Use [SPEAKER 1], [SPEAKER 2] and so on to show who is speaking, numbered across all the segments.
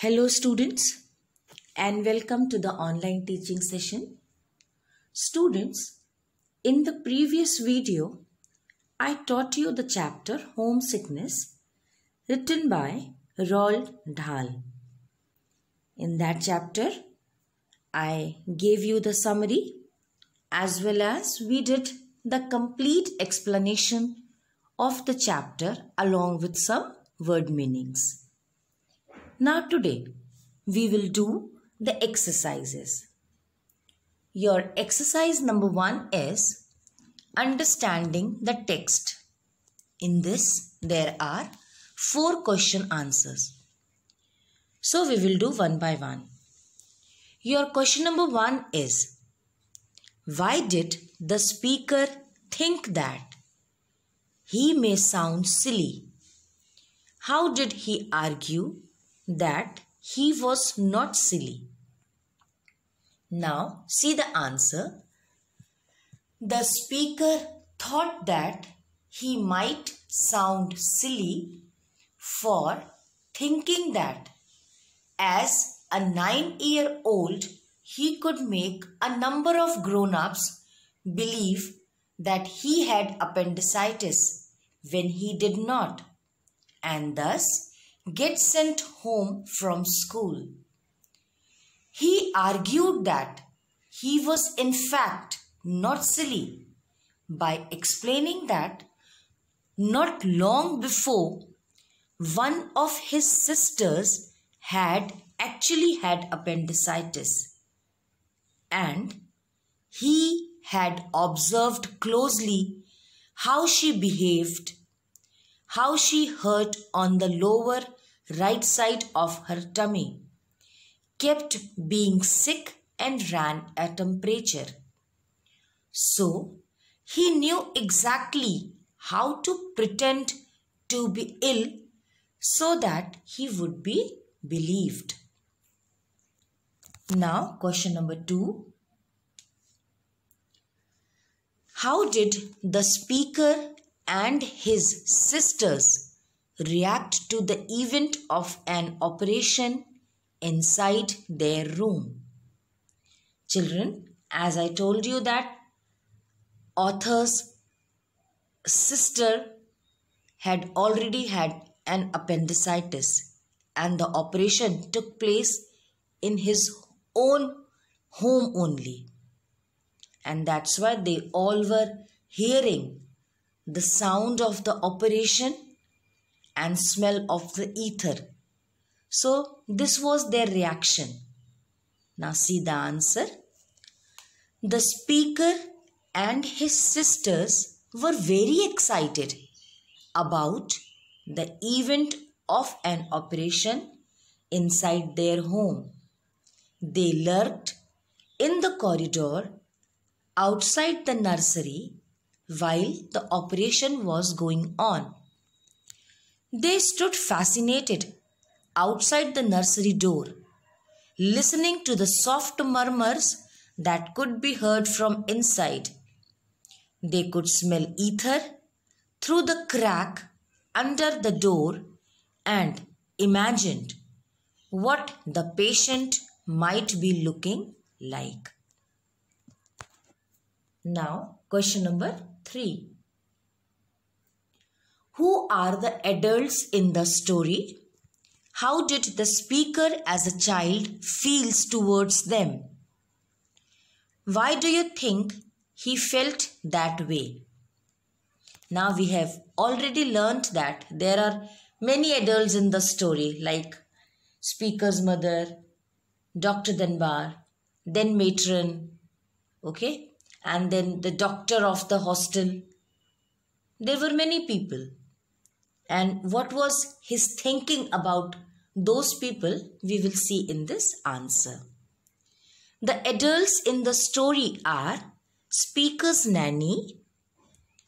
[SPEAKER 1] Hello students and welcome to the online teaching session. Students, in the previous video, I taught you the chapter Homesickness written by Roald Dahl. In that chapter, I gave you the summary as well as we did the complete explanation of the chapter along with some word meanings. Now today we will do the exercises. Your exercise number one is understanding the text. In this there are four question answers. So we will do one by one. Your question number one is Why did the speaker think that he may sound silly? How did he argue that he was not silly. Now see the answer. The speaker thought that he might sound silly for thinking that as a nine year old he could make a number of grown ups believe that he had appendicitis when he did not and thus get sent home from school. He argued that he was in fact not silly by explaining that not long before one of his sisters had actually had appendicitis and he had observed closely how she behaved, how she hurt on the lower right side of her tummy, kept being sick and ran a temperature. So he knew exactly how to pretend to be ill so that he would be believed. Now, question number two. How did the speaker and his sisters react to the event of an operation inside their room. Children, as I told you that author's sister had already had an appendicitis and the operation took place in his own home only. And that's why they all were hearing the sound of the operation and smell of the ether. So, this was their reaction. Now, see the answer. The speaker and his sisters were very excited about the event of an operation inside their home. They lurked in the corridor outside the nursery while the operation was going on. They stood fascinated outside the nursery door, listening to the soft murmurs that could be heard from inside. They could smell ether through the crack under the door and imagined what the patient might be looking like. Now, question number 3. Who are the adults in the story? How did the speaker as a child feels towards them? Why do you think he felt that way? Now we have already learnt that there are many adults in the story like speaker's mother, Dr. Danbar, then matron, okay, and then the doctor of the hostel. There were many people. And what was his thinking about those people, we will see in this answer. The adults in the story are speaker's nanny,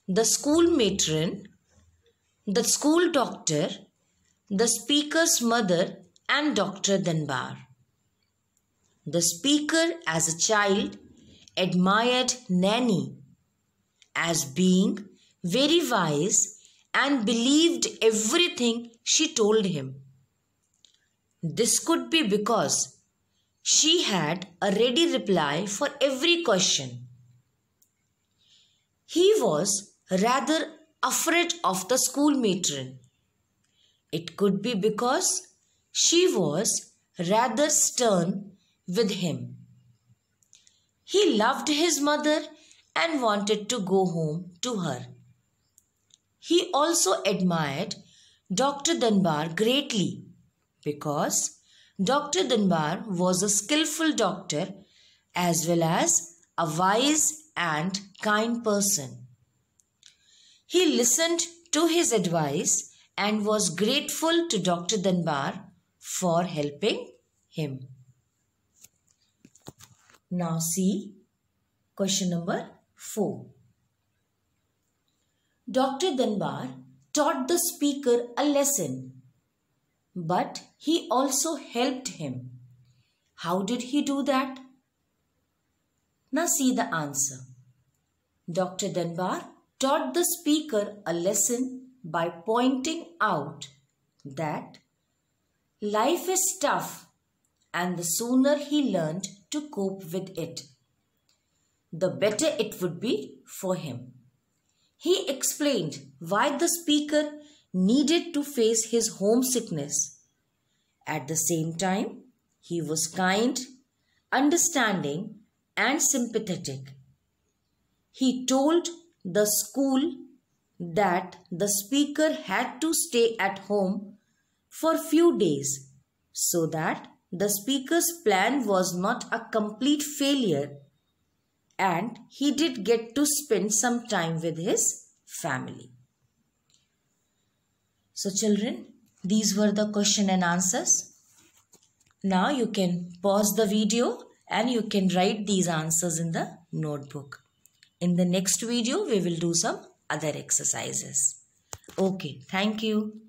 [SPEAKER 1] the school matron, the school doctor, the speaker's mother, and Dr. Danbar. The speaker, as a child, admired Nanny as being very wise and believed everything she told him. This could be because she had a ready reply for every question. He was rather afraid of the school matron. It could be because she was rather stern with him. He loved his mother and wanted to go home to her. He also admired Dr. Dunbar greatly because Dr. Dunbar was a skillful doctor as well as a wise and kind person. He listened to his advice and was grateful to Dr. Dunbar for helping him. Now, see question number 4. Dr. Dunbar taught the speaker a lesson, but he also helped him. How did he do that? Now see the answer. Dr. Dunbar taught the speaker a lesson by pointing out that life is tough and the sooner he learned to cope with it, the better it would be for him. He explained why the speaker needed to face his homesickness. At the same time, he was kind, understanding, and sympathetic. He told the school that the speaker had to stay at home for few days so that the speaker's plan was not a complete failure and he did get to spend some time with his family. So children, these were the question and answers. Now you can pause the video and you can write these answers in the notebook. In the next video, we will do some other exercises. Okay, thank you.